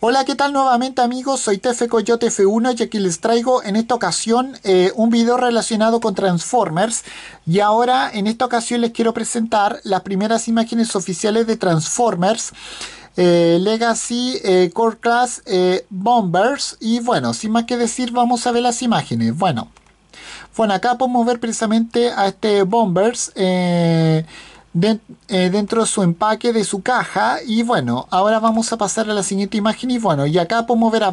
Hola, ¿qué tal nuevamente amigos? Soy TF Coyote F1 y aquí les traigo en esta ocasión eh, un video relacionado con Transformers y ahora en esta ocasión les quiero presentar las primeras imágenes oficiales de Transformers eh, Legacy, eh, Core Class, Bombers y bueno, sin más que decir vamos a ver las imágenes. Bueno, bueno acá podemos ver precisamente a este Bombers eh, dentro de su empaque de su caja. Y bueno, ahora vamos a pasar a la siguiente imagen. Y bueno, y acá podemos ver a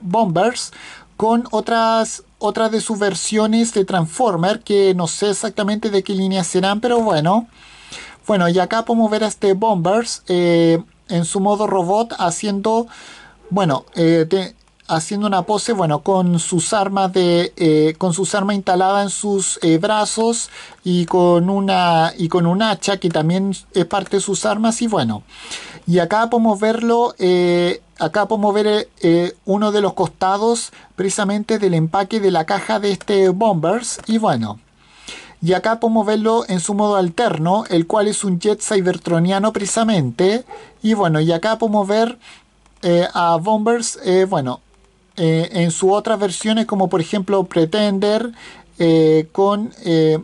Bombers con otras, otras de sus versiones de Transformer, que no sé exactamente de qué línea serán, pero bueno. Bueno, y acá podemos ver a este Bombers eh, en su modo robot haciendo, bueno, eh, te, haciendo una pose, bueno, con sus armas de, eh, con sus armas instaladas en sus eh, brazos y con una y con un hacha que también es parte de sus armas y bueno, y acá podemos verlo, eh, acá podemos ver uno de los costados precisamente del empaque de la caja de este bombers y bueno. Y acá podemos verlo en su modo alterno, el cual es un jet cybertroniano precisamente. Y bueno, y acá podemos ver a Bombers, bueno, eh, en su otras versiones, como por ejemplo Pretender, eh, con, eh,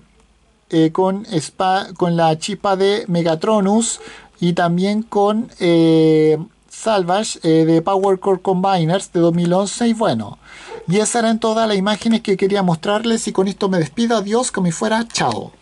con, Spa, con la chispa de Megatronus y también con Salvage de Power Core Combiners de 2011. Y bueno, y esas eran todas las imágenes que quería mostrarles. Y con esto me despido. Adiós, como fuera. Chao.